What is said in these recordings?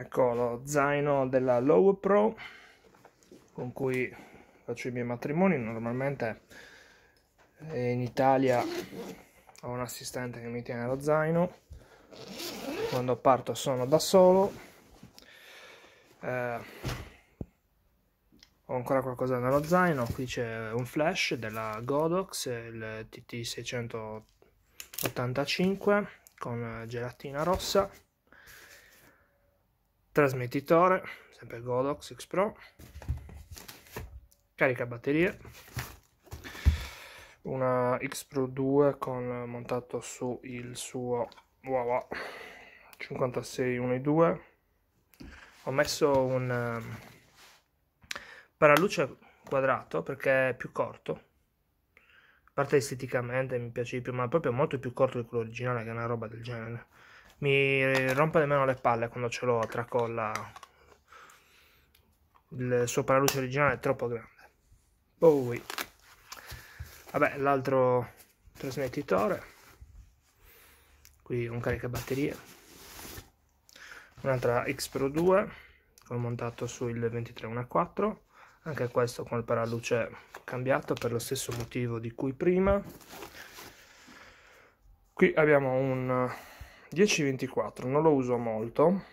ecco lo zaino della Low Pro con cui faccio i miei matrimoni normalmente eh, in Italia ho un assistente che mi tiene lo zaino quando parto sono da solo eh, ho ancora qualcosa nello zaino qui c'è un flash della Godox il TT685 con gelatina rossa trasmettitore, sempre Godox X Pro, carica batterie, una X Pro 2 con montato su il suo Wawa 5612. Ho messo un ehm, paraluce quadrato perché è più corto, a parte esteticamente mi piace di più, ma è proprio molto più corto di quello originale che è una roba del genere mi rompe nemmeno le palle quando ce l'ho tracolla il suo paraluce originale è troppo grande poi vabbè l'altro trasmettitore qui un caricabatterie un'altra X Pro 2 con montato sul 2314 anche questo con il paraluce cambiato per lo stesso motivo di cui prima qui abbiamo un 1024 non lo uso molto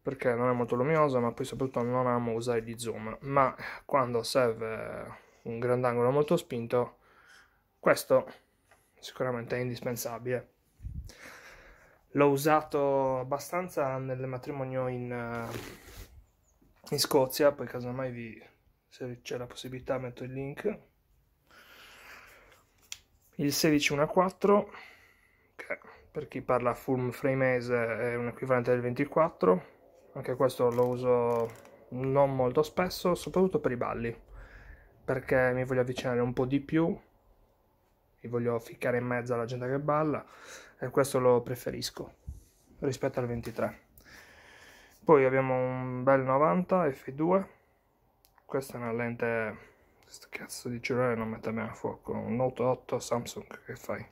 perché non è molto luminosa ma poi soprattutto non amo usare gli zoom ma quando serve un grandangolo molto spinto questo sicuramente è indispensabile l'ho usato abbastanza nel matrimonio in, eh, in Scozia poi casomai vi se c'è la possibilità metto il link il 1614 per chi parla full framese è un equivalente del 24 anche questo lo uso non molto spesso soprattutto per i balli perché mi voglio avvicinare un po' di più e voglio ficcare in mezzo alla gente che balla e questo lo preferisco rispetto al 23 poi abbiamo un bel 90 f2 questa è una lente questo cazzo di cellulare non mette bene a fuoco un Note 8 Samsung che fai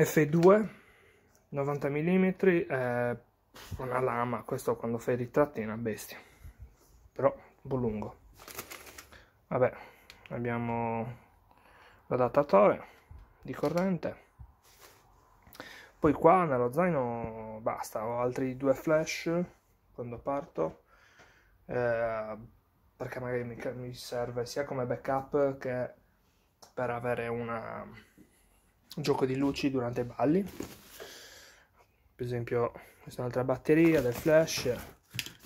F2 90 mm eh, una lama questo quando fai ritratti è una bestia però un po' lungo vabbè abbiamo l'adattatore di corrente poi qua nello zaino basta ho altri due flash quando parto eh, perché magari mi, mi serve sia come backup che per avere una gioco di luci durante i balli per esempio questa è un'altra batteria del flash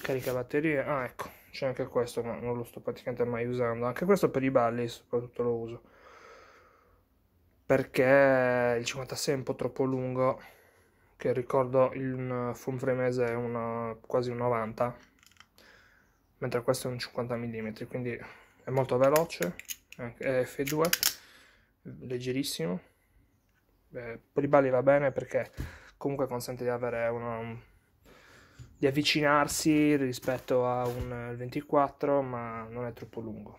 carica batterie ah ecco c'è anche questo ma non lo sto praticamente mai usando anche questo per i balli soprattutto lo uso perché il 56 è un po' troppo lungo che ricordo il full fremese è una, quasi un 90 mentre questo è un 50 mm quindi è molto veloce è F2 leggerissimo per eh, i Polibali va bene perché comunque consente di avere una, di avvicinarsi rispetto a un 24 ma non è troppo lungo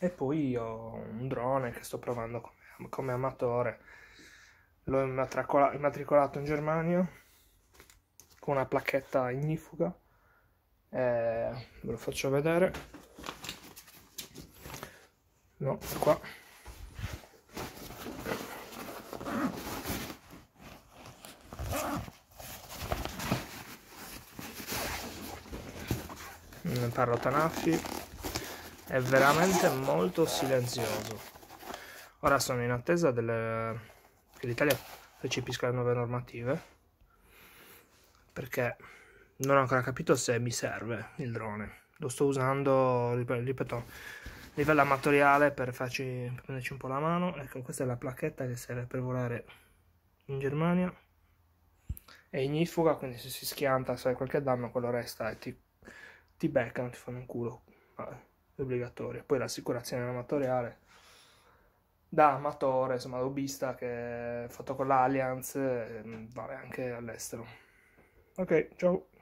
e poi ho un drone che sto provando come, come amatore l'ho immatricolato in Germania con una placchetta ignifuga eh, ve lo faccio vedere no, qua ne mm, parlo Tanaffi, è veramente molto silenzioso. Ora sono in attesa delle... che l'Italia recepisca le nuove normative, perché non ho ancora capito se mi serve il drone. Lo sto usando, ripeto, a livello amatoriale per farci per prenderci un po' la mano. Ecco, questa è la placchetta che serve per volare in Germania. È ignifuga, quindi se si schianta, se hai qualche danno, quello resta e ti ti beccano, ti fanno un culo. Vabbè, è obbligatorio. Poi l'assicurazione amatoriale da amatore, insomma, lobbista che è fatto con l'Allianz, eh, vale anche all'estero. Ok, ciao.